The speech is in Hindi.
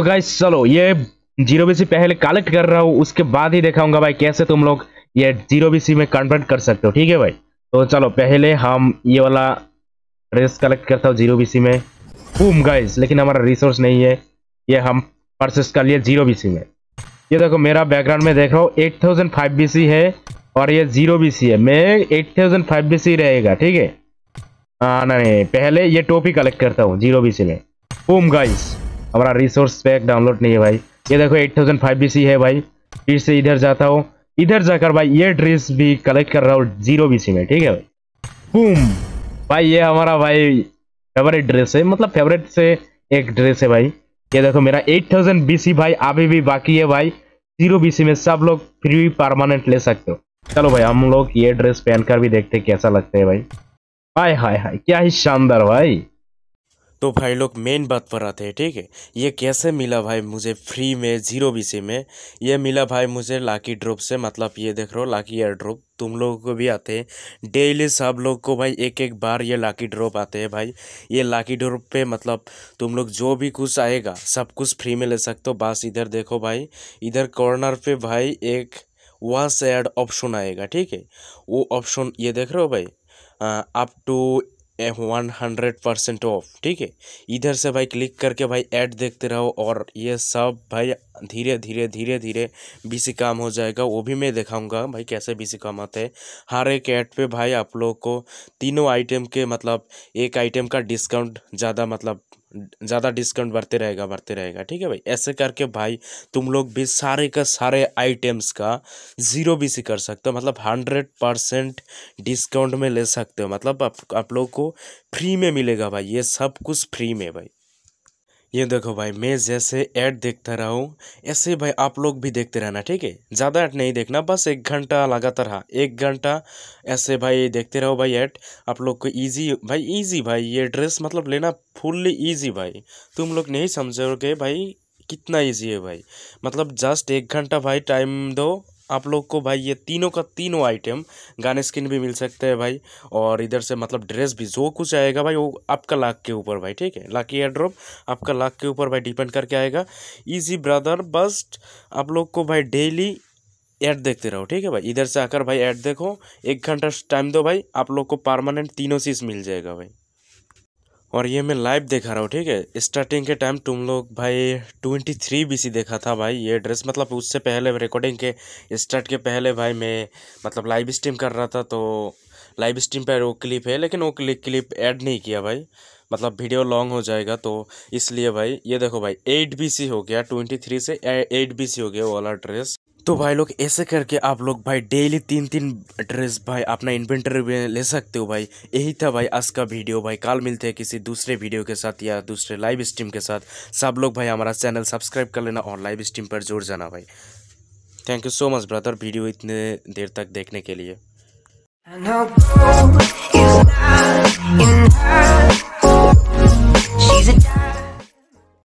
तो गाइस चलो ये जीरो बी पहले कलेक्ट कर रहा हूँ उसके बाद ही देखाऊंगा भाई कैसे तुम लोग ये जीरो बी में कन्वर्ट कर सकते हो ठीक है भाई तो चलो पहले हम ये वाला रेस कलेक्ट करता हूँ जीरो बी में बूम गाइस लेकिन हमारा रिसोर्स नहीं है ये हम परचेस कर लिए जीरो बी में ये देखो मेरा बैकग्राउंड में देख रहा हूँ एट थाउजेंड फाइव बी है और ये जीरो बी है मैं एट थाउजेंड फाइव बी रहेगा ठीक है हाँ, नहीं पहले ये टोपी कलेक्ट करता हूँ जीरो बी में बूम गाइस हमारा रिसोर्स पैक डाउनलोड नहीं है भाई ये देखो eight thousand five B C है भाई फिर से इधर जाता हूँ इधर जाकर भाई ये ड्रेस भी कलेक्ट कर रहा हूँ जीरो बी सी में ठीक है भाई बूम भाई ये हमारा भाई फेवरेट ड्रेस है मतलब फेवरेट से एक ड्रेस है भाई ये देखो मेरा एट थाउजेंड बी सी भाई अभी भी बाकी है भाई जीरो बी सी में सब लोग फ्री परमानेंट ले सकते हो चलो भाई हम लोग ये ड्रेस पहनकर भी देखते कैसा लगता है भाई हाय हाय हाय क्या ही शानदार भाई तो भाई लोग मेन बात पर आते हैं ठीक है ये कैसे मिला भाई मुझे फ्री में ज़ीरो बी में ये मिला भाई मुझे लाकी ड्रॉप से मतलब ये देख रहो हो लाकी एयर ड्रॉप तुम लोगों को भी आते हैं डेली सब लोग को भाई एक एक बार ये लाकी ड्रॉप आते हैं भाई ये लाकी ड्रॉप पे मतलब तुम लोग जो भी कुछ आएगा सब कुछ फ्री में ले सकते हो बस इधर देखो भाई इधर कॉर्नर पर भाई एक वास एड ऑप्शन आएगा ठीक है वो ऑप्शन ये देख रहे हो भाई up to one hundred percent off ठीक है इधर से भाई क्लिक करके भाई ऐड देखते रहो और ये सब भाई धीरे धीरे धीरे धीरे बीसी काम हो जाएगा वो भी मैं दिखाऊंगा भाई कैसे बीसी काम आते हैं हर एक ऐड पे भाई आप लोग को तीनों आइटम के मतलब एक आइटम का डिस्काउंट ज़्यादा मतलब ज़्यादा डिस्काउंट बढ़ते रहेगा बढ़ते रहेगा ठीक है भाई ऐसे करके भाई तुम लोग भी सारे का सारे आइटम्स का ज़ीरो भी सी कर सकते हो मतलब हंड्रेड परसेंट डिस्काउंट में ले सकते हो मतलब आप, आप लोग को फ्री में मिलेगा भाई ये सब कुछ फ्री में भाई ये देखो भाई मैं जैसे ऐड देखता रहा हूँ ऐसे भाई आप लोग भी देखते रहना ठीक है ज़्यादा ऐड नहीं देखना बस एक घंटा लगातार हाँ एक घंटा ऐसे भाई देखते रहो भाई ऐड आप लोग को इजी भाई इजी भाई ये ड्रेस मतलब लेना फुल्ली इजी भाई तुम लोग नहीं समझोगे भाई कितना इजी है भाई मतलब जस्ट एक घंटा भाई टाइम दो आप लोग को भाई ये तीनों का तीनों आइटम गाने स्किन भी मिल सकते हैं भाई और इधर से मतलब ड्रेस भी जो कुछ आएगा भाई वो आपका लाख के ऊपर भाई ठीक है लाख एयर ड्रॉप आपका लाख के ऊपर भाई डिपेंड करके आएगा इजी ब्रदर बस आप लोग को भाई डेली ऐड देखते रहो ठीक है भाई इधर से आकर भाई ऐड देखो एक घंटा टाइम दो भाई आप लोग को परमानेंट तीनों चीज़ मिल जाएगा भाई और ये मैं लाइव देखा रहा हूँ ठीक है स्टार्टिंग के टाइम तुम लोग भाई ट्वेंटी थ्री बी सी देखा था भाई ये ड्रेस मतलब उससे पहले रिकॉर्डिंग के स्टार्ट के पहले भाई मैं मतलब लाइव स्ट्रीम कर रहा था तो लाइव स्ट्रीम पर वो क्लिप है लेकिन वो क्लिप क्लिप ऐड नहीं किया भाई मतलब वीडियो लॉन्ग हो जाएगा तो इसलिए भाई ये देखो भाई एट बी सी हो गया ट्वेंटी थ्री से एट बी सी हो गया वो वाला ड्रेस तो भाई लोग ऐसे करके आप लोग भाई डेली तीन तीन ड्रेस भाई अपना इन्वेंटरी में ले सकते हो भाई यही था भाई आज का वीडियो भाई कल मिलते हैं किसी दूसरे वीडियो के साथ या दूसरे लाइव स्ट्रीम के साथ सब लोग भाई हमारा चैनल सब्सक्राइब कर लेना और लाइव स्ट्रीम पर जोर जाना भाई thank you so much brother video इतने देर तक देखने के लिए